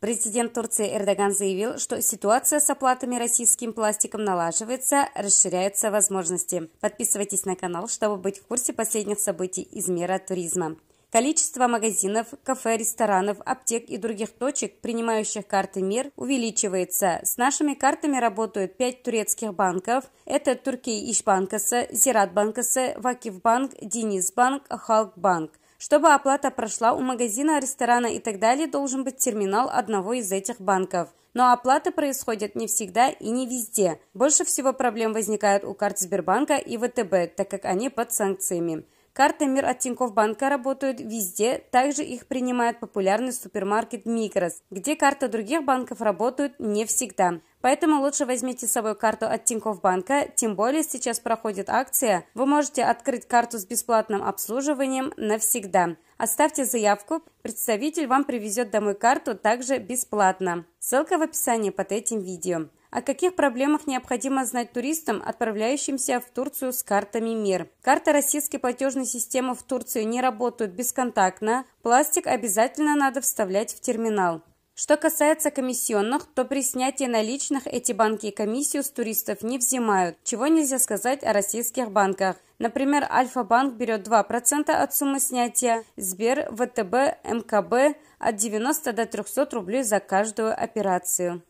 Президент Турции Эрдоган заявил, что ситуация с оплатами российским пластиком налаживается, расширяются возможности. Подписывайтесь на канал, чтобы быть в курсе последних событий из мира туризма. Количество магазинов, кафе, ресторанов, аптек и других точек, принимающих карты МИР, увеличивается. С нашими картами работают пять турецких банков. Это Туркей Ишбанкаса, Зират Банкаса, Вакив Банк, Денис Банк, Халк Банк. Чтобы оплата прошла у магазина, ресторана и так далее, должен быть терминал одного из этих банков. Но оплаты происходят не всегда и не везде. Больше всего проблем возникает у карт Сбербанка и ВТБ, так как они под санкциями. Карты «Мир» от Тинькофф Банка работают везде, также их принимает популярный супермаркет «Микрос», где карты других банков работают не всегда. Поэтому лучше возьмите с собой карту от Тинькофф банка, тем более сейчас проходит акция. Вы можете открыть карту с бесплатным обслуживанием навсегда. Оставьте заявку, представитель вам привезет домой карту также бесплатно. Ссылка в описании под этим видео. О каких проблемах необходимо знать туристам, отправляющимся в Турцию с картами МИР? Карты российской платежной системы в Турции не работают бесконтактно. Пластик обязательно надо вставлять в терминал. Что касается комиссионных, то при снятии наличных эти банки комиссию с туристов не взимают, чего нельзя сказать о российских банках. Например, Альфа-банк берет 2% от суммы снятия, Сбер, ВТБ, МКБ от 90 до 300 рублей за каждую операцию.